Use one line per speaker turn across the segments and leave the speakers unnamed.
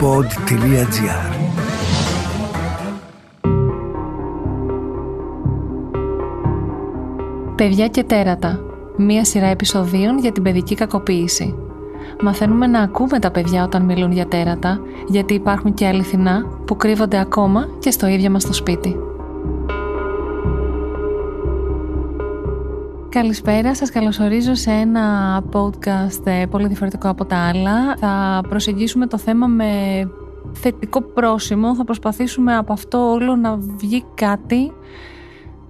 pod.gr
Παιδιά και τέρατα. Μία σειρά επεισοδίων για την παιδική κακοποίηση. Μαθαίνουμε να ακούμε τα παιδιά όταν μιλούν για τέρατα, γιατί υπάρχουν και αληθινά που κρύβονται ακόμα και στο ίδιο μας το σπίτι. Καλησπέρα, σας καλωσορίζω σε ένα podcast ε, πολύ διαφορετικό από τα άλλα. Θα προσεγγίσουμε το θέμα με θετικό πρόσημο, θα προσπαθήσουμε από αυτό όλο να βγει κάτι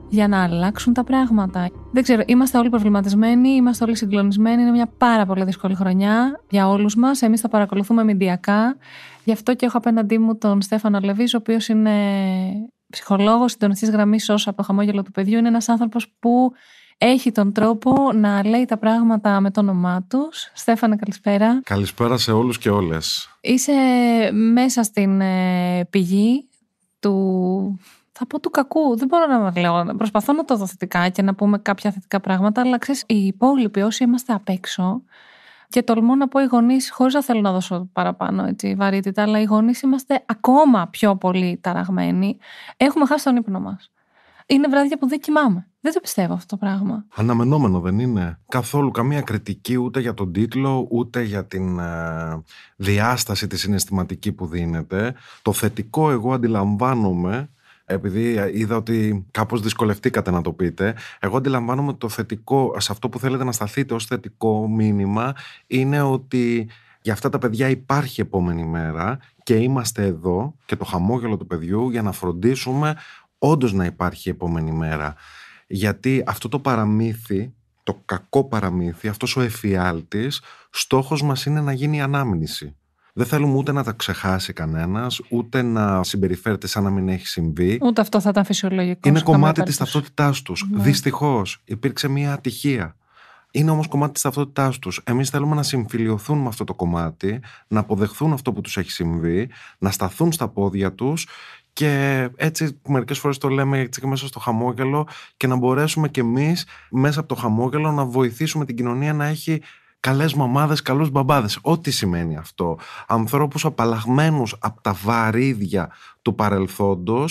για να αλλάξουν τα πράγματα. Δεν ξέρω, είμαστε όλοι προβληματισμένοι, είμαστε όλοι συγκλονισμένοι, είναι μια πάρα πολύ δύσκολη χρονιά για όλους μας, εμείς θα παρακολουθούμε μηντιακά. Γι' αυτό και έχω απέναντί μου τον Στέφανο Λεβής, ο οποίος είναι ψυχολόγος, συντονιστής γραμμής όσο από το χαμόγελο του παιδιού, είναι ένας άνθρωπος που έχει τον τρόπο να λέει τα πράγματα με το όνομά τους. Στέφανε, καλησπέρα.
Καλησπέρα σε όλους και όλες.
Είσαι μέσα στην ε, πηγή του θα πω του κακού. Δεν μπορώ να λέω. Προσπαθώ να το δω θετικά και να πούμε κάποια θετικά πράγματα, αλλά ξέρεις, οι υπόλοιποι όσοι είμαστε απ' έξω. Και τολμώ να πω οι γονείς, χωρίς να θέλω να δώσω παραπάνω έτσι, βαρύτητα, αλλά οι γονείς είμαστε ακόμα πιο πολύ ταραγμένοι. Έχουμε χάσει τον ύπνο μας είναι βράδια που δεν κοιμάμαι. Δεν το πιστεύω αυτό το πράγμα.
Αναμενόμενο δεν είναι. Καθόλου καμία κριτική ούτε για τον τίτλο, ούτε για την ε, διάσταση τη συναισθηματική που δίνεται. Το θετικό εγώ αντιλαμβάνομαι επειδή είδα ότι κάπως δυσκολευτήκατε να το πείτε, εγώ αντιλαμβάνομαι ότι το θετικό, σε αυτό που θέλετε να σταθείτε ως θετικό μήνυμα, είναι ότι για αυτά τα παιδιά υπάρχει επόμενη μέρα και είμαστε εδώ και το χαμόγελο του παιδιού για να φροντίσουμε όντως να υπάρχει η επόμενη μέρα. Γιατί αυτό το παραμύθι, το κακό παραμύθι, αυτός ο εφιάλτης, στόχος μας είναι να γίνει η ανάμνηση. Δεν θέλουμε ούτε να τα ξεχάσει κανένας, ούτε να συμπεριφέρεται σαν να μην έχει συμβεί.
Ούτε αυτό θα ήταν φυσιολογικό. Είναι κομμάτι της
ταυτότητάς τους. Ναι. Δυστυχώς υπήρξε μια ατυχία. Είναι όμως κομμάτι της ταυτότητάς τους. Εμείς θέλουμε να συμφιλειωθούν με αυτό το κομμάτι, να αποδεχθούν αυτό που τους έχει συμβεί, να σταθούν στα πόδια τους και έτσι μερικές φορές το λέμε έτσι και μέσα στο χαμόγελο και να μπορέσουμε κι εμείς μέσα από το χαμόγελο να βοηθήσουμε την κοινωνία να έχει καλές μαμάδες, καλούς μπαμπάδες. Ό,τι σημαίνει αυτό. Ανθρώπους απαλλαγμένους από τα βαρύδια του παρελθόντος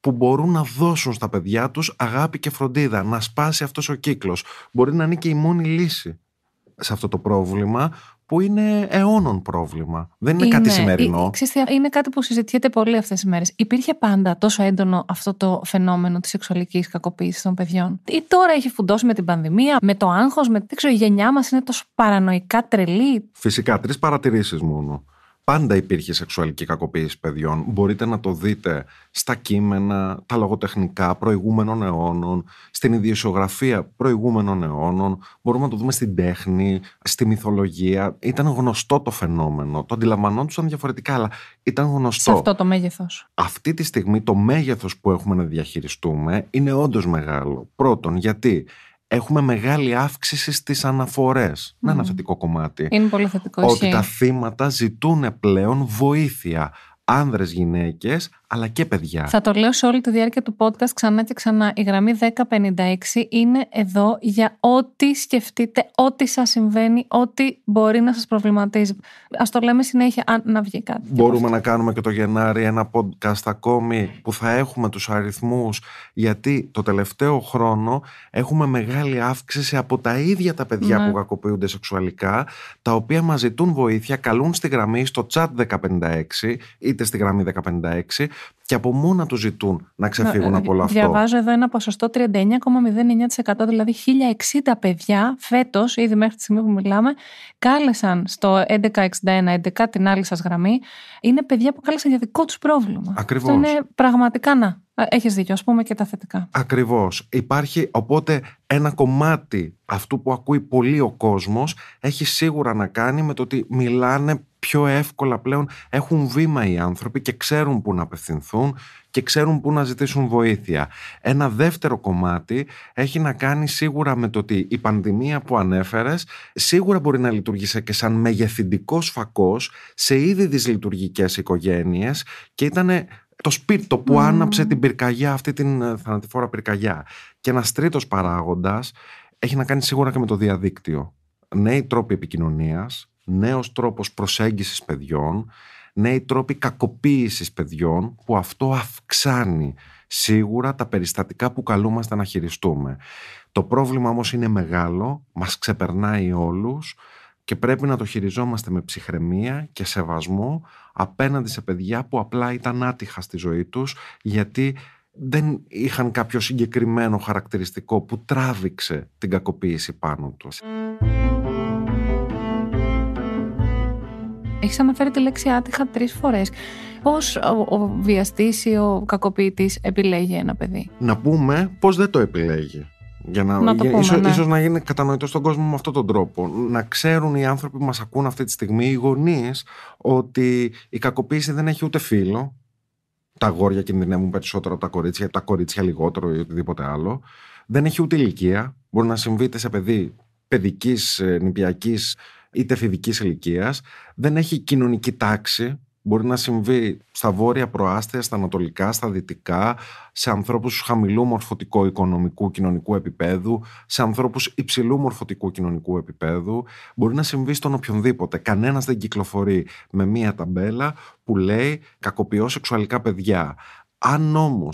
που μπορούν να δώσουν στα παιδιά τους αγάπη και φροντίδα, να σπάσει αυτός ο κύκλος. Μπορεί να είναι και η μόνη λύση σε αυτό το πρόβλημα που είναι αιώνων πρόβλημα. Δεν είναι, κάτι ε, σημερινό.
είναι κάτι που συζητιέται πολύ αυτές τις μέρες. Υπήρχε πάντα τόσο έντονο αυτό το φαινόμενο της σεξουαλικής κακοποίησης των παιδιών. Ή τώρα έχει φουντώσει με την πανδημία, με το άγχος, με. Δεν ξέρω, η γενιά μας είναι τόσο παρανοϊκά τρελή.
Φυσικά, τρεις παρατηρήσεις μόνο. Πάντα υπήρχε σεξουαλική κακοποίηση παιδιών. Μπορείτε να το δείτε στα κείμενα, τα λογοτεχνικά προηγούμενων αιώνων, στην ιδιοσιογραφία προηγούμενων αιώνων. Μπορούμε να το δούμε στην τέχνη, στη μυθολογία. Ήταν γνωστό το φαινόμενο. Το αντιλαμβανόντουσαν διαφορετικά, αλλά ήταν γνωστό. Σε αυτό το μέγεθος. Αυτή τη στιγμή το μέγεθος που έχουμε να διαχειριστούμε είναι όντως μεγάλο. Πρώτον, γιατί έχουμε μεγάλη αύξηση στις αναφορές. Mm. Να ένα θετικό κομμάτι. Είναι
πολύ θετικό. Ότι τα
θύματα ζητούν πλέον βοήθεια άνδρες, γυναίκες, αλλά και παιδιά. Θα
το λέω σε όλη τη διάρκεια του podcast ξανά και ξανά. Η γραμμή 1056 είναι εδώ για ό,τι σκεφτείτε, ό,τι σας συμβαίνει, ό,τι μπορεί να σας προβληματίζει. Ας το λέμε συνέχεια αν να βγει κάτι. Μπορούμε
να κάνουμε και το Γενάρη ένα podcast ακόμη που θα έχουμε τους αριθμούς γιατί το τελευταίο χρόνο έχουμε μεγάλη αύξηση από τα ίδια τα παιδιά ναι. που κακοποιούνται σεξουαλικά τα οποία μας ζητούν βοήθεια, καλούν στη γραμμή στο chat 1056 είτε στη γραμμή 1056 και από μόνα του ζητούν να ξεφύγουν από όλο αυτό. Διαβάζω
εδώ ένα ποσοστό 39,09%, δηλαδή 1.060 παιδιά φέτος, ήδη μέχρι τη στιγμή που μιλάμε, κάλεσαν στο 1161-11 την άλλη σας γραμμή. Είναι παιδιά που κάλεσαν για δικό τους πρόβλημα. Ακριβώς. Είναι πραγματικά να. Ε, έχεις δίκιο, ας πούμε και τα θετικά.
Ακριβώς. Υπάρχει οπότε ένα κομμάτι αυτού που ακούει πολύ ο κόσμος έχει σίγουρα να κάνει με το ότι μιλάνε πιο εύκολα πλέον, έχουν βήμα οι άνθρωποι και ξέρουν πού να απευθυνθούν και ξέρουν πού να ζητήσουν βοήθεια. Ένα δεύτερο κομμάτι έχει να κάνει σίγουρα με το ότι η πανδημία που ανέφερες σίγουρα μπορεί να λειτουργήσει και σαν μεγεθυντικός φακός σε ήδη δυσλειτουργικές οικογένειες και ήταν το σπίτι το που άναψε την πυρκαγιά, αυτή την ε, θανατηφόρα πυρκαγιά. Και ένας τρίτος παράγοντας έχει να κάνει σίγουρα και με το διαδίκτυο. Νέοι τρόποι επικοινωνίας, νέος τρόπος προσέγγισης παιδιών νέοι τρόποι κακοποίησης παιδιών που αυτό αυξάνει σίγουρα τα περιστατικά που καλούμαστε να χειριστούμε. Το πρόβλημα όμως είναι μεγάλο, μας ξεπερνάει όλους και πρέπει να το χειριζόμαστε με ψυχραιμία και σεβασμό απέναντι σε παιδιά που απλά ήταν άτυχα στη ζωή τους γιατί δεν είχαν κάποιο συγκεκριμένο χαρακτηριστικό που τράβηξε την κακοποίηση πάνω τους.
Έχεις αναφέρει τη λέξη άτυχα τρεις φορές. Πώς ο, βιαστής ή ο κακοποιητής επιλέγει ένα
παιδί. Να πούμε πώς δεν το επιλέγει. Για να, να το πούμε, ίσως, ναι. να γίνει κατανοητό στον κόσμο με αυτόν τον τρόπο. Να ξέρουν οι άνθρωποι που μας ακούν αυτή τη στιγμή, οι γονείς, ότι η κακοποίηση δεν έχει ούτε φίλο. Τα αγόρια κινδυνεύουν περισσότερο από τα κορίτσια, τα κορίτσια λιγότερο ή οτιδήποτε άλλο. Δεν έχει ούτε ηλικία. Μπορεί να συμβείτε σε παιδί παιδικής, ε, νηπιακής είτε εφηβικής ηλικίας, δεν έχει κοινωνική τάξη. Μπορεί να συμβεί στα βόρεια προάστια, στα ανατολικά, στα δυτικά, σε ανθρώπους χαμηλού μορφωτικού οικονομικού κοινωνικού επίπεδου, σε ανθρώπους υψηλού μορφωτικού κοινωνικού επίπεδου. Μπορεί να συμβεί στον οποιονδήποτε. Κανένας δεν κυκλοφορεί με μία ταμπέλα που λέει «κακοποιώ σεξουαλικά παιδιά». Αν όμως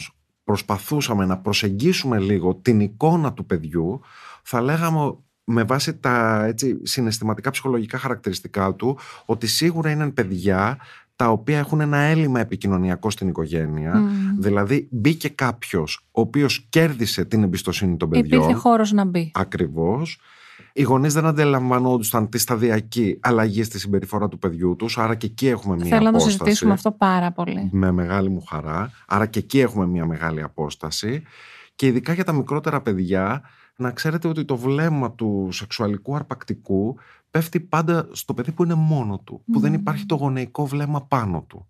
προσπαθούσαμε να προσεγγίσουμε λίγο την εικόνα του παιδιού, θα λέγαμε με βάση τα έτσι, συναισθηματικά ψυχολογικά χαρακτηριστικά του ότι σίγουρα είναι παιδιά τα οποία έχουν ένα έλλειμμα επικοινωνιακό στην οικογένεια. Δηλαδή, μπήκε κάποιος ο οποίος κέρδισε την εμπιστοσύνη των παιδιών. Υπήρχε χώρος να μπει. Ακριβώς. Οι γονείς δεν αντιλαμβανόντουσαν τη σταδιακή αλλαγή στη συμπεριφορά του παιδιού τους, άρα και εκεί έχουμε μία απόσταση. Θέλω να το συζητήσουμε αυτό
πάρα πολύ.
Με μεγάλη μου χαρά. Άρα και εκεί έχουμε μία μεγάλη απόσταση. Και ειδικά για τα μικρότερα παιδιά, να ξέρετε ότι το βλέμμα του σεξουαλικού αρπακτικού πέφτει πάντα στο παιδί που είναι μόνο του, που δεν υπάρχει το γονεϊκό βλέμμα πάνω του.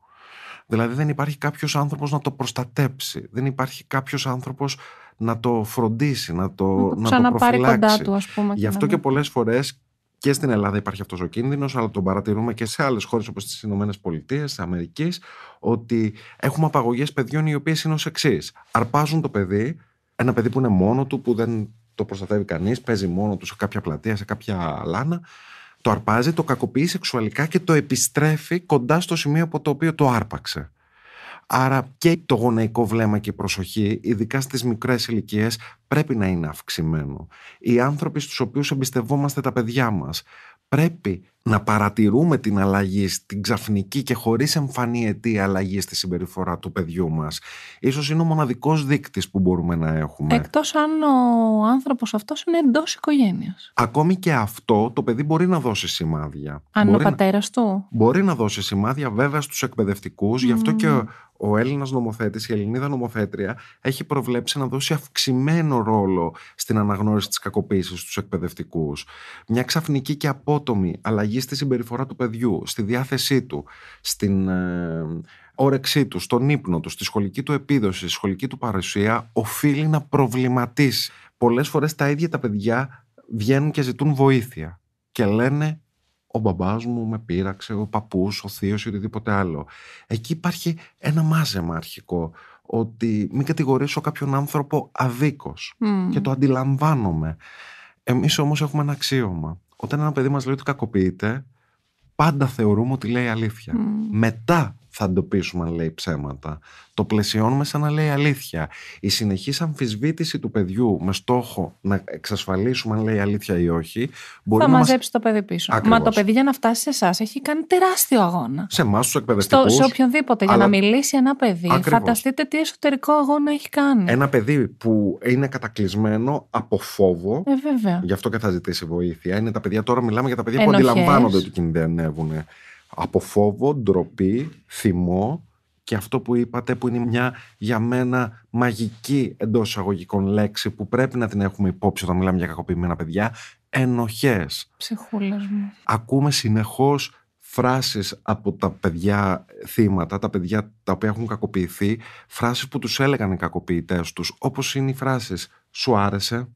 Δηλαδή δεν υπάρχει κάποιος άνθρωπος να το προστατέψει, δεν υπάρχει κάποιος άνθρωπος να το φροντίσει, να το, να το, να προφυλάξει. Κοντά του, ας πούμε, Γι' αυτό και πολλές φορές και στην Ελλάδα υπάρχει αυτός ο κίνδυνος, αλλά τον παρατηρούμε και σε άλλες χώρες όπως τις Ηνωμένες Πολιτείες, της ότι έχουμε απαγωγές παιδιών οι οποίες είναι ως εξής. Αρπάζουν το παιδί, ένα παιδί που είναι μόνο του, που δεν το προστατεύει κανείς, παίζει μόνο του σε κάποια πλατεία, σε κάποια λάνα. Το αρπάζει, το κακοποιεί σεξουαλικά και το επιστρέφει κοντά στο σημείο από το οποίο το άρπαξε. Άρα και το γονεϊκό βλέμμα και η προσοχή, ειδικά στις μικρές ηλικίες, πρέπει να είναι αυξημένο. Οι άνθρωποι στους οποίους εμπιστευόμαστε τα παιδιά μας πρέπει να παρατηρούμε την αλλαγή, Στην ξαφνική και χωρίς εμφανή αιτία αλλαγή στη συμπεριφορά του παιδιού μας. Ίσως είναι ο μοναδικός δείκτης που μπορούμε να έχουμε.
Εκτός αν ο άνθρωπος αυτός είναι εντός οικογένειας.
Ακόμη και αυτό το παιδί μπορεί να δώσει σημάδια. Αν μπορεί ο
πατέρας να... του.
Μπορεί να δώσει σημάδια βέβαια στους εκπαιδευτικούς, γι' αυτό και ο Έλληνας νομοθέτης, η Ελληνίδα νομοθέτρια, έχει προβλέψει να δώσει αυξημένο ρόλο στην αναγνώριση της κακοποίησης στους εκπαιδευτικούς. Μια ξαφνική και απότομη αλλαγή αλλαγή στη συμπεριφορά του παιδιού, στη διάθεσή του, στην ε, όρεξή του, στον ύπνο του, στη σχολική του επίδοση, στη σχολική του παρουσία, οφείλει να προβληματίσει. Πολλές φορές τα ίδια τα παιδιά βγαίνουν και ζητούν βοήθεια και λένε ο μπαμπάς μου με πείραξε, ο παππούς, ο θείος ή οτιδήποτε άλλο. Εκεί υπάρχει ένα μάζεμα αρχικό ότι μην κατηγορήσω κάποιον άνθρωπο αδίκως και το αντιλαμβάνομαι. Εμείς όμως έχουμε ένα αξίωμα όταν ένα παιδί μας λέει ότι κακοποιείται, πάντα θεωρούμε ότι λέει αλήθεια. Μετά θα εντοπίσουμε αν λέει ψέματα. Το πλαισιώνουμε σαν να λέει αλήθεια. Η συνεχής αμφισβήτηση του παιδιού με στόχο να εξασφαλίσουμε αν λέει αλήθεια ή όχι. Μπορεί θα να μαζέψει μας... το παιδί πίσω. Ακριβώς. Μα το παιδί
για να φτάσει σε εσάς έχει κάνει τεράστιο αγώνα.
Σε εμάς, του εκπαιδευτικού. Σε
οποιονδήποτε. Αλλά... Για να μιλήσει ένα παιδί. Ακριβώς. Φανταστείτε τι εσωτερικό αγώνα έχει κάνει.
Ένα παιδί που είναι κατακλυσμένο από φόβο. Ε, βέβαια. Γι' αυτό και θα ζητήσει βοήθεια. Είναι τα παιδιά τώρα, μιλάμε για τα παιδιά Ενοχές. που αντιλαμβάνονται ότι κινδυνεύουν από φόβο, ντροπή, θυμό και αυτό που είπατε που είναι μια για μένα μαγική εντός εισαγωγικών λέξη που πρέπει να την έχουμε υπόψη όταν μιλάμε για κακοποιημένα παιδιά, ενοχές.
Ψυχούλες μου.
Ακούμε συνεχώς φράσεις από τα παιδιά θύματα, τα παιδιά τα οποία έχουν κακοποιηθεί, φράσεις που τους έλεγαν οι κακοποιητές τους, όπως είναι οι φράσεις «σου άρεσε»,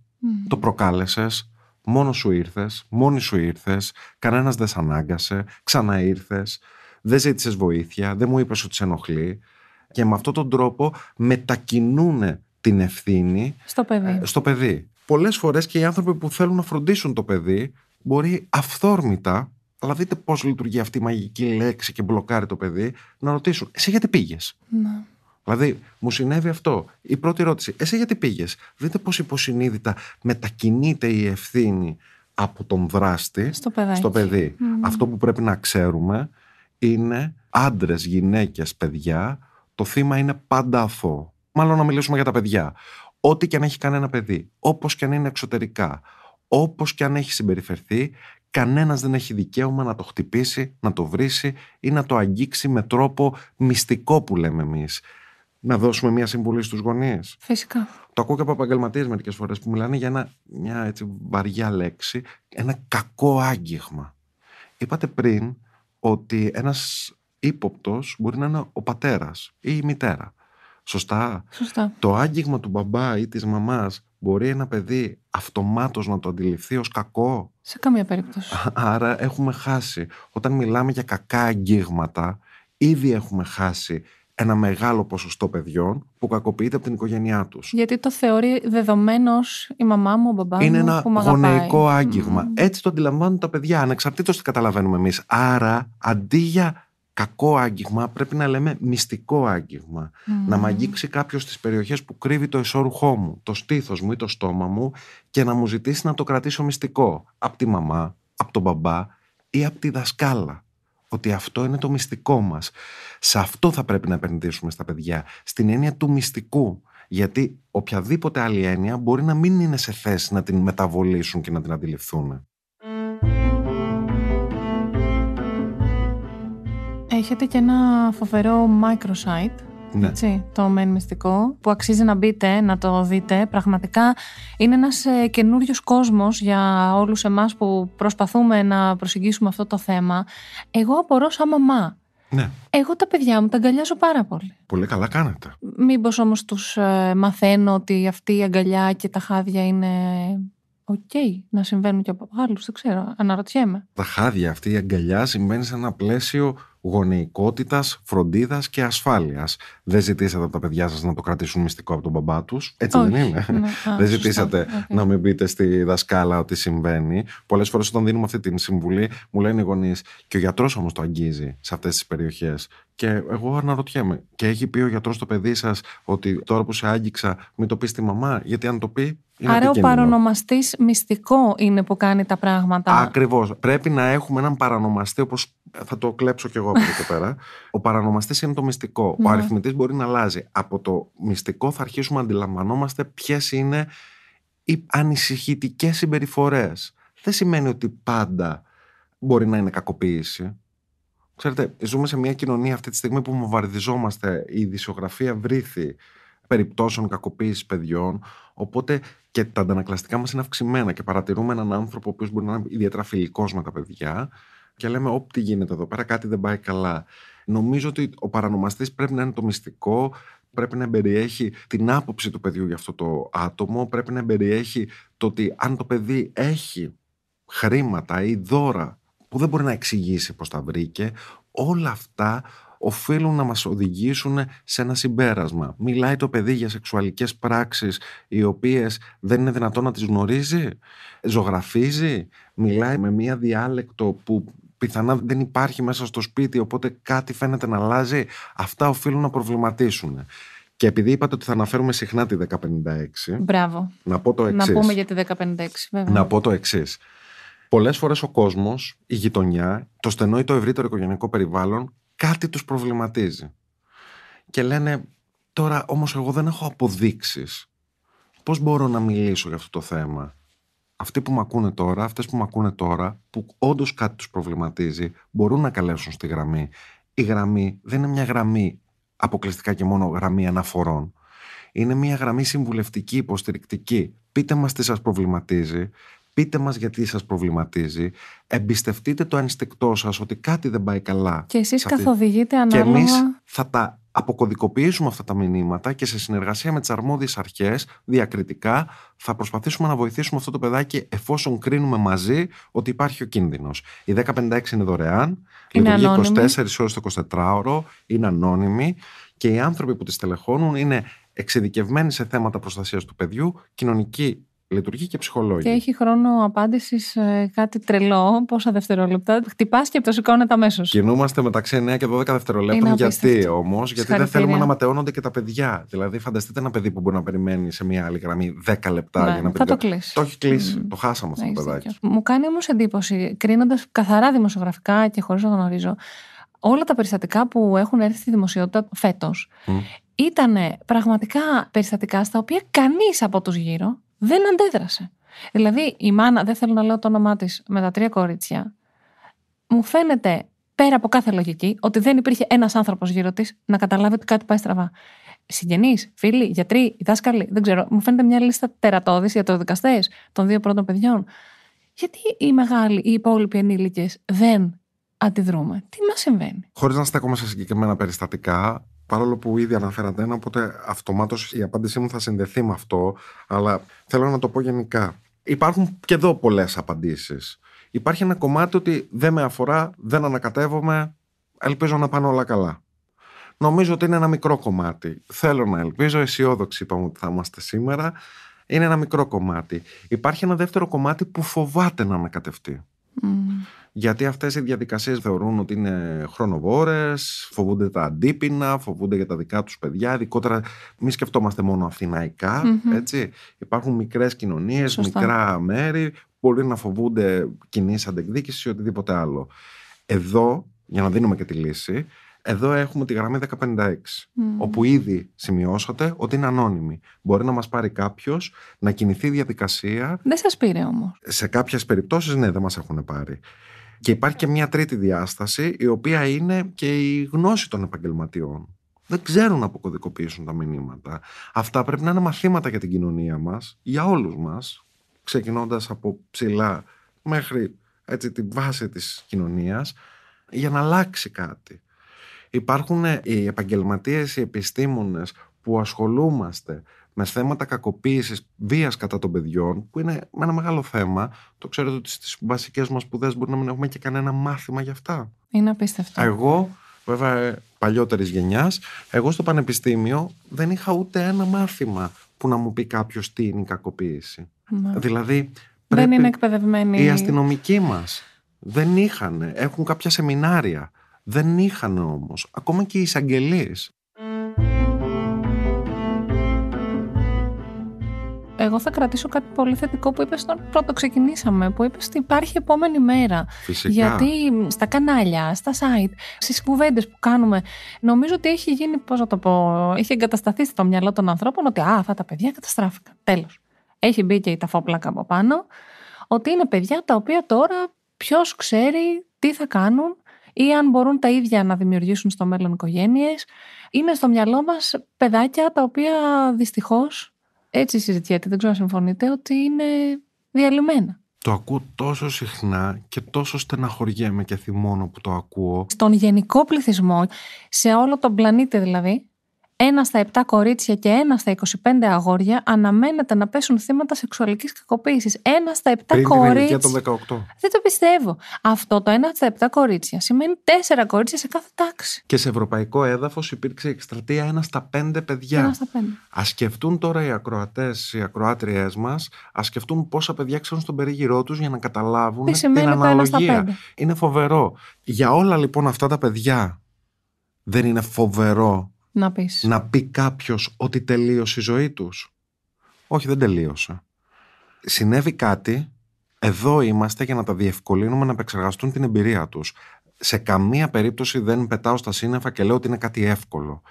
«το προκάλεσες», Μόνο σου ήρθες, μόνη σου ήρθες, κανένας δεν σε ανάγκασε, ξανά ήρθε, δεν ζήτησες βοήθεια, δεν μου είπες ότι σε ενοχλεί. Και με αυτόν τον τρόπο μετακινούν την ευθύνη στο παιδί. Ε, στο παιδί. Πολλές φορές και οι άνθρωποι που θέλουν να φροντίσουν το παιδί μπορεί αυθόρμητα, αλλά δείτε πώς λειτουργεί αυτή η μαγική λέξη και μπλοκάρει το παιδί, να ρωτήσουν «Εσύ γιατί πήγες. Ναι. Δηλαδή, μου συνέβη αυτό. Η πρώτη ερώτηση, εσύ γιατί πήγες. Δείτε πώς υποσυνείδητα μετακινείται η ευθύνη από τον δράστη στο, παιδί. Αυτό που πρέπει να ξέρουμε είναι άντρες, γυναίκες, παιδιά, το θύμα είναι πάντα αθώο. Μάλλον να μιλήσουμε για τα παιδιά. Ό,τι και αν έχει κανένα παιδί, όπως και αν είναι εξωτερικά, όπως και αν έχει συμπεριφερθεί, κανένας δεν έχει δικαίωμα να το χτυπήσει, να το βρήσει ή να το αγγίξει με τρόπο μυστικό που λέμε εμείς να δώσουμε μια συμβουλή στους γονείς. Φυσικά. Το ακούω και από επαγγελματίες μερικές φορές που μιλάνε για ένα, μια έτσι βαριά λέξη, ένα κακό άγγιγμα. Είπατε πριν ότι ένας ύποπτος μπορεί να είναι ο πατέρας ή η μητέρα. Σωστά. Σωστά. Το άγγιγμα του μπαμπά ή της μαμάς μπορεί ένα παιδί αυτομάτως να το αντιληφθεί ως κακό. Σε
καμία περίπτωση.
Άρα έχουμε χάσει. Όταν μιλάμε για κακά αγγίγματα, ήδη έχουμε χάσει ένα μεγάλο ποσοστό παιδιών που κακοποιείται από την οικογένειά τους.
Γιατί το θεωρεί δεδομένο η μαμά μου, ο μπαμπάς μου. Είναι ένα γονεϊκό
άγγιγμα. Mm. Έτσι το αντιλαμβάνουν τα παιδιά, ανεξαρτήτως τι καταλαβαίνουμε εμείς. Άρα, αντί για κακό άγγιγμα, πρέπει να λέμε μυστικό άγγιγμα. Να μαγείξει αγγίξει κάποιο στι περιοχές που κρύβει το εσώρουχό μου, το στήθος μου ή το στόμα μου και να μου ζητήσει να το κρατήσω μυστικό. Από τη μαμά, από τον μπαμπά ή από τη δασκάλα ότι αυτό είναι το μυστικό μας. Σε αυτό θα πρέπει να επενδύσουμε στα παιδιά, στην έννοια του μυστικού. Γιατί οποιαδήποτε άλλη έννοια μπορεί να μην είναι σε θέση να την μεταβολήσουν και να την αντιληφθούν.
Έχετε και ένα φοβερό microsite ναι. το μεν μυστικό που αξίζει να μπείτε, να το δείτε. Πραγματικά είναι ένας ε, καινούριος κόσμος κόσμος για όλους εμάς που προσπαθούμε να προσεγγίσουμε αυτό το θέμα. Εγώ απορώ σαν μαμά. Ναι. Εγώ τα παιδιά μου τα αγκαλιάζω πάρα πολύ.
Πολύ καλά κάνετε.
Μήπως όμως τους ε, μαθαίνω ότι αυτή η αγκαλιά και τα χάδια είναι οκ να συμβαίνουν και από άλλους. Δεν ξέρω. Αναρωτιέμαι.
Τα χάδια, αυτή η αγκαλιά συμβαίνει σε ένα πλαίσιο γονεϊκότητας, φροντίδας και ασφάλειας. Δεν ζητήσατε από τα παιδιά σας να το κρατήσουν μυστικό από τον μπαμπά τους, έτσι δεν είναι. Ναι. δεν ζητήσατε να μην πείτε στη δασκάλα ότι συμβαίνει. Πολλές φορές όταν δίνουμε αυτή την συμβουλή μου λένε οι γονείς και ο γιατρός όμως το αγγίζει σε αυτές τις περιοχές. Και εγώ αναρωτιέμαι, και έχει πει ο γιατρός το παιδί σας ότι τώρα που σε άγγιξα μην το πεις στη μαμά, γιατί αν το πει είναι Άρα ο παρονομαστής
μυστικό είναι που κάνει τα
πράγματα. Ακριβώς. Πρέπει να έχουμε έναν παρανομαστή, όπως θα το κλέψω κι εγώ από εδώ και πέρα. Ο παρανομαστή είναι το μυστικό. Ο ναι. αριθμητής μπορεί να αλλάζει. Από το μυστικό θα αρχίσουμε να αντιλαμβανόμαστε ποιες είναι οι ανησυχητικές συμπεριφορές. Δεν σημαίνει ότι πάντα μπορεί να είναι κακοποίηση. Ξέρετε, ζούμε σε μια κοινωνία αυτή τη στιγμή που μοβαρδιζόμαστε Η δισογραφία βρήθη περιπτώσεων κακοποίησης παιδιών. Οπότε και τα αντανακλαστικά μας είναι αυξημένα και παρατηρούμε έναν άνθρωπο ο οποίος μπορεί να είναι ιδιαίτερα φιλικός με τα παιδιά και λέμε: Ό, τι γίνεται εδώ πέρα, κάτι δεν πάει καλά. Νομίζω ότι ο παρανομαστής πρέπει να είναι το μυστικό, πρέπει να περιέχει την άποψη του παιδιού για αυτό το άτομο, πρέπει να περιέχει το ότι αν το παιδί έχει χρήματα ή δώρα που δεν μπορεί να εξηγήσει πώς τα βρήκε, όλα αυτά οφείλουν να μας οδηγήσουν σε ένα συμπέρασμα. Μιλάει το παιδί για σεξουαλικές πράξεις οι οποίες δεν είναι δυνατόν να τις γνωρίζει, ζωγραφίζει, μιλάει με μία διάλεκτο που πιθανά δεν υπάρχει μέσα στο σπίτι οπότε κάτι φαίνεται να αλλάζει. Αυτά οφείλουν να προβληματίσουν. Και επειδή είπατε ότι θα αναφέρουμε συχνά τη 1056. Μπράβο. Να πω το εξή. Να πούμε για
τη 1056, βέβαια. Να
πω το εξής. Πολλές φορές ο κόσμος, η γειτονιά, το στενό ή το ευρύτερο οικογενειακό περιβάλλον κάτι τους προβληματίζει. Και λένε, τώρα όμως εγώ δεν έχω αποδείξεις. Πώς μπορώ να μιλήσω για αυτό το θέμα. Αυτοί που με ακούνε τώρα, αυτές που με ακούνε τώρα, που όντως κάτι τους προβληματίζει, μπορούν να καλέσουν στη γραμμή. Η γραμμή δεν είναι μια γραμμή αποκλειστικά και μόνο γραμμή αναφορών. Είναι μια γραμμή συμβουλευτική, υποστηρικτική. Πείτε μας τι σας προβληματίζει, πείτε μας γιατί σας προβληματίζει, εμπιστευτείτε το ενστικτό σας ότι κάτι δεν πάει καλά. Και εσείς αυτή...
καθοδηγείτε ανάλογα. Και Εμείς
θα τα αποκωδικοποιήσουμε αυτά τα μηνύματα και σε συνεργασία με τις αρμόδιες αρχές, διακριτικά θα προσπαθήσουμε να βοηθήσουμε αυτό το παιδάκι εφόσον κρίνουμε μαζί ότι υπάρχει ο κίνδυνος. Η 1056 είναι δωρεάν,
είναι λειτουργεί 24
ώρες το 24ωρο, είναι ανώνυμη και οι άνθρωποι που τη τελεχώνουν είναι εξειδικευμένοι σε θέματα προστασίας του παιδιού, κοινωνικοί λειτουργεί και ψυχολόγη. Και
έχει χρόνο απάντησης ε, κάτι τρελό. Πόσα δευτερόλεπτα. Χτυπάς και το σηκώνεται αμέσως.
Κινούμαστε μεταξύ 9 και 12 δευτερολέπτων. Γιατί όμως, γιατί δεν θέλουμε να ματαιώνονται και τα παιδιά. Δηλαδή, φανταστείτε ένα παιδί που μπορεί να περιμένει σε μια άλλη γραμμή 10 λεπτά για να πει. Το, κλείσει. το έχει κλείσει. Το χάσαμε αυτό το παιδάκι.
Μου κάνει όμως εντύπωση, κρίνοντας καθαρά δημοσιογραφικά και χωρίς να γνωρίζω, όλα τα περιστατικά που έχουν έρθει στη δημοσιότητα φέτος. Mm. Ήταν πραγματικά περιστατικά στα οποία κανείς από τους γύρω δεν αντέδρασε. Δηλαδή η μάνα, δεν θέλω να λέω το όνομά της με τα τρία κορίτσια, μου φαίνεται πέρα από κάθε λογική ότι δεν υπήρχε ένας άνθρωπος γύρω της να καταλάβει ότι κάτι πάει στραβά. Συγγενείς, φίλοι, γιατροί, δάσκαλοι, δεν ξέρω. Μου φαίνεται μια λίστα τερατώδης ιατροδικαστές των δύο πρώτων παιδιών. Γιατί οι μεγάλοι, οι υπόλοιποι ενήλικες δεν αντιδρούμε. Τι μας συμβαίνει.
Χωρίς να στέκομαι σε συγκεκριμένα περιστατικά, παρόλο που ήδη αναφέρατε ένα, οπότε αυτομάτως η απάντησή μου θα συνδεθεί με αυτό, αλλά θέλω να το πω γενικά. Υπάρχουν και εδώ πολλές απαντήσεις. Υπάρχει ένα κομμάτι ότι δεν με αφορά, δεν ανακατεύομαι, ελπίζω να πάνε όλα καλά. Νομίζω ότι είναι ένα μικρό κομμάτι. Θέλω να ελπίζω, αισιόδοξη είπαμε ότι θα είμαστε σήμερα. Είναι ένα μικρό κομμάτι. Υπάρχει ένα δεύτερο κομμάτι που φοβάται να ανακατευτεί. Γιατί αυτές οι διαδικασίες θεωρούν ότι είναι χρονοβόρες, φοβούνται τα αντίπεινα, φοβούνται για τα δικά τους παιδιά. Ειδικότερα, μη σκεφτόμαστε μόνο αθηναϊκά. Mm-hmm. Έτσι. Υπάρχουν μικρές κοινωνίες, μικρά μέρη, μπορεί να φοβούνται κοινή αντεκδίκησης ή οτιδήποτε άλλο. Εδώ, για να δίνουμε και τη λύση, εδώ έχουμε τη γραμμή 1056, mm. όπου ήδη σημειώσατε ότι είναι ανώνυμη. Μπορεί να μας πάρει κάποιος, να κινηθεί διαδικασία. Δεν
σας πήρε όμως.
Σε κάποιες περιπτώσεις, ναι, δεν μας έχουν πάρει. Και υπάρχει και μια τρίτη διάσταση, η οποία είναι και η γνώση των επαγγελματιών. Δεν ξέρουν να αποκωδικοποιήσουν τα μηνύματα. Αυτά πρέπει να είναι μαθήματα για την κοινωνία μας, για όλους μας, ξεκινώντας από ψηλά μέχρι έτσι, τη βάση της κοινωνίας, για να αλλάξει κάτι. Υπάρχουν ε, οι επαγγελματίες, οι επιστήμονες που ασχολούμαστε με θέματα κακοποίησης, βίας κατά των παιδιών, που είναι ένα μεγάλο θέμα. Το ξέρετε ότι στις βασικές μας σπουδές μπορεί να μην έχουμε και κανένα μάθημα για αυτά.
Είναι απίστευτο.
Εγώ, βέβαια, παλιότερης γενιάς, εγώ στο πανεπιστήμιο δεν είχα ούτε ένα μάθημα που να μου πει κάποιος τι είναι η κακοποίηση. Δηλαδή. δεν είναι
εκπαιδευμένοι. Οι
αστυνομικοί μας δεν είχαν. Έχουν κάποια σεμινάρια. Δεν είχαν όμως. Ακόμα και οι εισαγγελείς.
εγώ θα κρατήσω κάτι πολύ θετικό που είπες όταν πρώτο ξεκινήσαμε, που είπες ότι υπάρχει επόμενη μέρα. Φυσικά. Γιατί στα κανάλια, στα site, στις κουβέντες που κάνουμε, νομίζω ότι έχει γίνει, πώς να το πω, έχει εγκατασταθεί στο μυαλό των ανθρώπων ότι Α, αυτά τα παιδιά καταστράφηκαν. Τέλος. Έχει μπει και η ταφόπλακα από πάνω, ότι είναι παιδιά τα οποία τώρα ποιος ξέρει τι θα κάνουν ή αν μπορούν τα ίδια να δημιουργήσουν στο μέλλον οικογένειες. Είναι στο μυαλό μας παιδάκια τα οποία δυστυχώς έτσι συζητιέται, δεν ξέρω αν συμφωνείτε, ότι είναι διαλυμένα.
Το ακούω τόσο συχνά και τόσο στεναχωριέμαι και θυμώνω που το ακούω.
Στον γενικό πληθυσμό, σε όλο τον πλανήτη δηλαδή, ένα στα 7 κορίτσια και ένα στα 25 αγόρια αναμένεται να πέσουν θύματα σεξουαλικής κακοποίησης. Ένα στα 7 Πριν κορίτσια. Την των 18. Δεν το πιστεύω. Αυτό το ένα στα 7 κορίτσια σημαίνει 4 κορίτσια σε κάθε τάξη.
Και σε ευρωπαϊκό έδαφος υπήρξε εκστρατεία ένα στα 5 παιδιά. Ένα στα 5. Ας σκεφτούν τώρα οι ακροατές, οι ακροάτριές μας, ας σκεφτούν πόσα παιδιά ξέρουν στον περίγυρό τους για να καταλάβουν Τι την αναλογία. Είναι φοβερό. Για όλα λοιπόν αυτά τα παιδιά δεν είναι φοβερό να, πεις. να πει κάποιος ότι τελείωσε η ζωή τους. Όχι, δεν τελείωσε. Συνέβη κάτι, εδώ είμαστε για να τα διευκολύνουμε να επεξεργαστούν την εμπειρία τους. Σε καμία περίπτωση δεν πετάω στα σύννεφα και λέω ότι είναι κάτι εύκολο.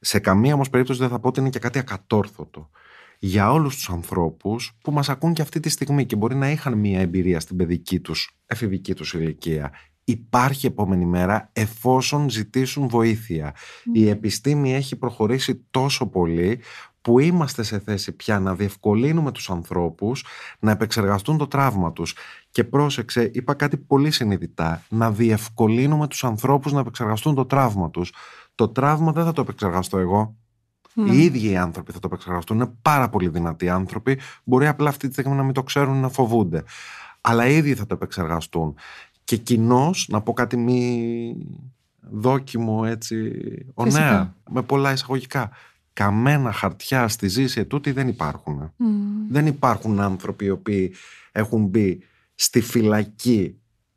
Σε καμία όμως περίπτωση δεν θα πω ότι είναι και κάτι ακατόρθωτο. Για όλους τους ανθρώπους που μας ακούν και αυτή τη στιγμή και μπορεί να είχαν μια εμπειρία στην παιδική τους εφηβική τους ηλικία υπάρχει επόμενη μέρα εφόσον ζητήσουν βοήθεια. Η επιστήμη έχει προχωρήσει τόσο πολύ που είμαστε σε θέση πια να διευκολύνουμε τους ανθρώπους να επεξεργαστούν το τραύμα τους. Και πρόσεξε, είπα κάτι πολύ συνειδητά, να διευκολύνουμε τους ανθρώπους να επεξεργαστούν το τραύμα τους. Το τραύμα δεν θα το επεξεργαστώ εγώ. Mm. Οι ναι. ίδιοι οι άνθρωποι θα το επεξεργαστούν. Είναι πάρα πολύ δυνατοί άνθρωποι. Μπορεί απλά αυτή τη στιγμή να μην το ξέρουν, να φοβούνται. Αλλά οι ίδιοι θα το επεξεργαστούν και κοινώ, να πω κάτι μη δόκιμο έτσι, ονέα, με πολλά εισαγωγικά. Καμένα χαρτιά στη ζήση ετούτη δεν υπάρχουν. Δεν υπάρχουν άνθρωποι οι οποίοι έχουν μπει στη φυλακή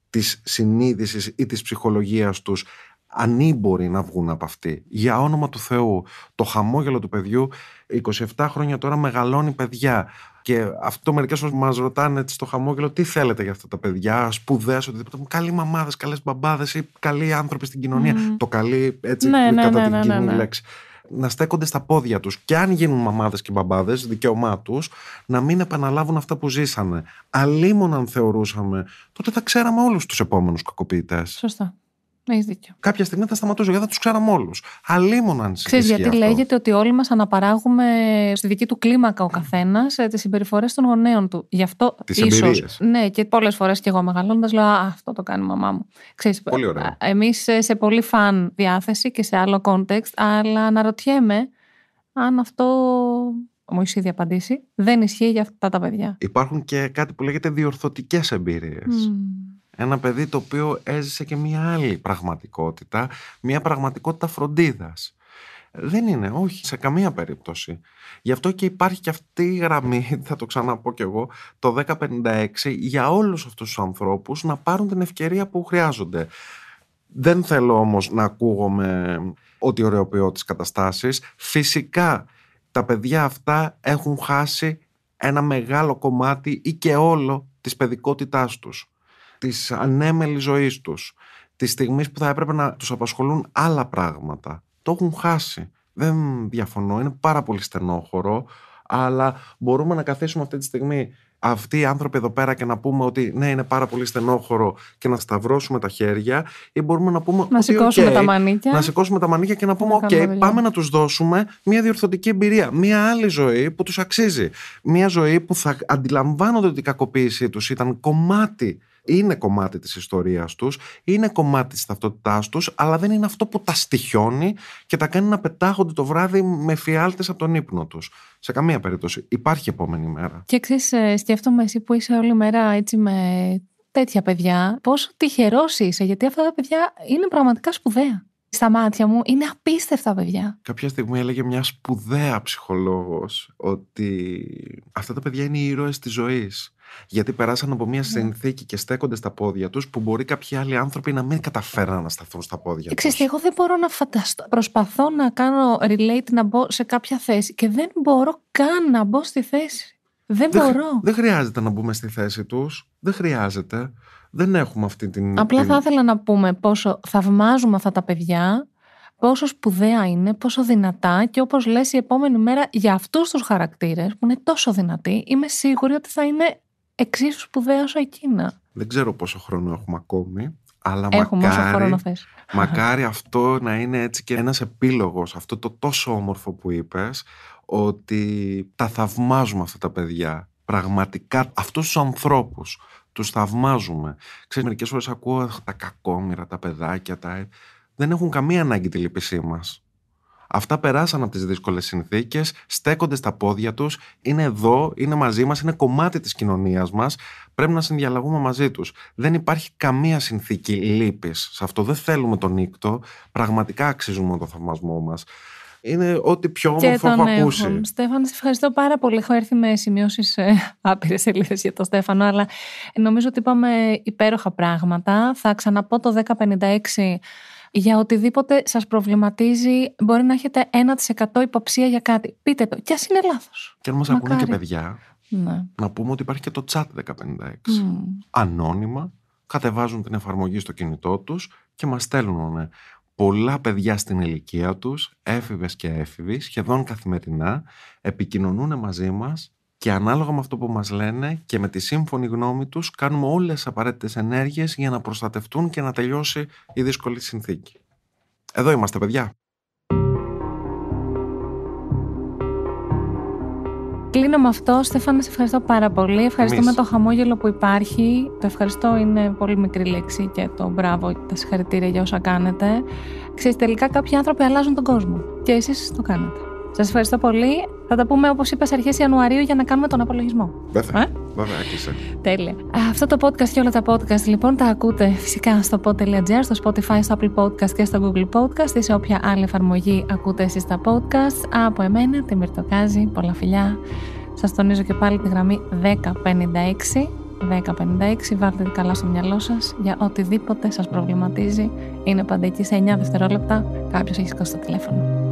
της συνείδησης ή της ψυχολογίας τους ανήμποροι να βγουν από αυτή. Για όνομα του Θεού, το χαμόγελο του παιδιού, 27 χρόνια τώρα μεγαλώνει παιδιά. Και αυτό μερικές φορές μας ρωτάνε στο χαμόγελο τι θέλετε για αυτά τα παιδιά, σπουδές, οτιδήποτε. καλή μαμάδες, καλές μπαμπάδες ή καλοί άνθρωποι στην κοινωνία. Το καλή έτσι ναι, ναι κατά ναι, την ναι, κοινή λέξη. Να στέκονται στα πόδια τους. Και αν γίνουν μαμάδες και μπαμπάδες, δικαίωμά τους, να μην επαναλάβουν αυτά που ζήσανε. αλίμοναν θεωρούσαμε, τότε θα ξέραμε όλους τους επόμενους κακοποιητές. Σωστά. Έχεις δίκιο. Κάποια στιγμή θα σταματούσε γιατί θα τους ξέραμε όλους. Αλλήμον Ξέρεις γιατί αυτό. λέγεται
ότι όλοι μας αναπαράγουμε στη δική του κλίμακα ο καθένας ε, τις συμπεριφορές των γονέων του. Γι' αυτό ίσω. Ναι, και πολλές φορές και εγώ μεγαλώντας λέω αυτό το κάνει η μαμά μου. Ξέρεις, πολύ ωραία. Ε, Εμείς ε, σε πολύ φαν διάθεση και σε άλλο context, αλλά αναρωτιέμαι αν αυτό μου έχει ήδη απαντήσει, δεν ισχύει για αυτά τα παιδιά.
Υπάρχουν και κάτι που λέγεται διορθωτικές εμπειρίες. Ένα παιδί το οποίο έζησε και μια άλλη πραγματικότητα, μια πραγματικότητα φροντίδας. Δεν είναι, όχι, σε καμία περίπτωση. Γι' αυτό και υπάρχει και αυτή η γραμμή, θα το ξαναπώ κι εγώ, το 1056, για όλους αυτούς τους ανθρώπους να πάρουν την ευκαιρία που χρειάζονται. Δεν θέλω όμως να ακούγομαι ότι ωραιοποιώ τις καταστάσεις. Φυσικά τα παιδιά αυτά έχουν χάσει ένα μεγάλο κομμάτι ή και όλο της παιδικότητάς τους της ανέμελης ζωής τους, της στιγμής που θα έπρεπε να τους απασχολούν άλλα πράγματα. Το έχουν χάσει. Δεν διαφωνώ, είναι πάρα πολύ στενόχωρο, αλλά μπορούμε να καθίσουμε αυτή τη στιγμή αυτοί οι άνθρωποι εδώ πέρα και να πούμε ότι ναι, είναι πάρα πολύ στενόχωρο και να σταυρώσουμε τα χέρια, ή μπορούμε να πούμε. Να σηκώσουμε τα μανίκια. Να σηκώσουμε τα μανίκια και να πούμε: Οκ, πάμε να τους δώσουμε μια διορθωτική εμπειρία. Μια άλλη ζωή που τους αξίζει. Μια ζωή που θα αντιλαμβάνονται ότι η κακοποίησή τους ήταν κομμάτι είναι κομμάτι της ιστορίας τους, είναι κομμάτι της ταυτότητάς τους, αλλά δεν είναι αυτό που τα στοιχιώνει και τα κάνει να πετάχονται το βράδυ με φιάλτες από τον ύπνο τους. Σε καμία περίπτωση. Υπάρχει επόμενη μέρα.
Και ξέρεις, ε, σκέφτομαι εσύ που είσαι όλη μέρα έτσι με τέτοια παιδιά, πόσο τυχερός είσαι, γιατί αυτά τα παιδιά είναι πραγματικά σπουδαία. Στα μάτια μου είναι απίστευτα παιδιά.
Κάποια στιγμή έλεγε μια σπουδαία ψυχολόγος ότι αυτά τα παιδιά είναι οι ήρωες της ζωής. Γιατί περάσαν από μια ναι. συνθήκη και στέκονται στα πόδια τους που μπορεί κάποιοι άλλοι άνθρωποι να μην καταφέραν να σταθούν στα πόδια του. Ε,
Ξέρετε, εγώ δεν μπορώ να φανταστώ. Προσπαθώ να κάνω relate, να μπω σε κάποια θέση και δεν μπορώ καν να μπω στη θέση. Δεν, μπορώ.
Δεν χρειάζεται να μπούμε στη θέση τους. Δεν χρειάζεται. Δεν έχουμε αυτή την. Απλά θα
ήθελα να πούμε πόσο θαυμάζουμε αυτά τα παιδιά πόσο σπουδαία είναι, πόσο δυνατά και όπως λες η επόμενη μέρα για αυτούς τους χαρακτήρες που είναι τόσο δυνατοί είμαι σίγουρη ότι θα είναι εξίσου σπουδαία όσο εκείνα.
Δεν ξέρω πόσο χρόνο έχουμε ακόμη. Αλλά μακάρι, μακάρι αυτό να είναι έτσι και ένας επίλογος, αυτό το τόσο όμορφο που είπες, ότι τα θαυμάζουμε αυτά τα παιδιά. Πραγματικά αυτούς τους ανθρώπους τους θαυμάζουμε. Ξέρεις, μερικές φορές ακούω τα κακόμοιρα, τα παιδάκια, τα... δεν έχουν καμία ανάγκη τη λύπησή μας. Αυτά περάσαν από τις δύσκολες συνθήκες, στέκονται στα πόδια τους, είναι εδώ, είναι μαζί μας, είναι κομμάτι της κοινωνίας μας. Πρέπει να συνδιαλλαγούμε μαζί τους. Δεν υπάρχει καμία συνθήκη λύπης σε αυτό. Δεν θέλουμε τον νύκτο. Πραγματικά αξίζουμε τον θαυμασμό μας. Είναι ό,τι πιο όμορφο έχω ακούσει.
Στέφανο, σε ευχαριστώ πάρα πολύ. Έχω έρθει με σημειώσεις ε, άπειρες σελίδες για τον Στέφανο, αλλά νομίζω ότι είπαμε υπέροχα πράγματα. Θα ξαναπώ το 1056 για οτιδήποτε σας προβληματίζει, μπορεί να έχετε 1% υποψία για κάτι. Πείτε το. Κι ας είναι λάθος.
Και αν μας ακούνε και παιδιά, ναι. να πούμε ότι υπάρχει και το chat 1056. Ανώνυμα, κατεβάζουν την εφαρμογή στο κινητό τους και μας στέλνουν ναι, πολλά παιδιά στην ηλικία τους, έφηβες και έφηβοι, σχεδόν καθημερινά, επικοινωνούν μαζί μας. Και ανάλογα με αυτό που μας λένε και με τη σύμφωνη γνώμη τους κάνουμε όλες τις απαραίτητες ενέργειες για να προστατευτούν και να τελειώσει η δύσκολη συνθήκη. Εδώ είμαστε παιδιά.
Κλείνω με αυτό. Στέφανα, σε ευχαριστώ πάρα πολύ. Ευχαριστούμε το χαμόγελο που υπάρχει. Το ευχαριστώ είναι πολύ μικρή λέξη και το μπράβο, και τα συγχαρητήρια για όσα κάνετε. Ξέρεις, τελικά κάποιοι άνθρωποι αλλάζουν τον κόσμο και εσείς το κάνετε. Σας ευχαριστώ πολύ. Θα τα πούμε όπως είπες αρχές Ιανουαρίου για να κάνουμε τον απολογισμό.
Βέβαια, ε? βέβαια Άκησα.
Τέλεια. Αυτό το podcast και όλα τα podcast λοιπόν τα ακούτε φυσικά στο pod.gr, στο Spotify, στο Apple Podcast και στο Google Podcast ή σε όποια άλλη εφαρμογή ακούτε εσείς τα podcast. Από εμένα, τη Μυρτοκάζη, πολλά φιλιά. Σας τονίζω και πάλι τη γραμμή 1056. 10.56, βάλτε καλά στο μυαλό σας. για οτιδήποτε σας προβληματίζει. Είναι πάντα εκεί σε 9 δευτερόλεπτα, Κάποιος έχει σηκώσει το τηλέφωνο.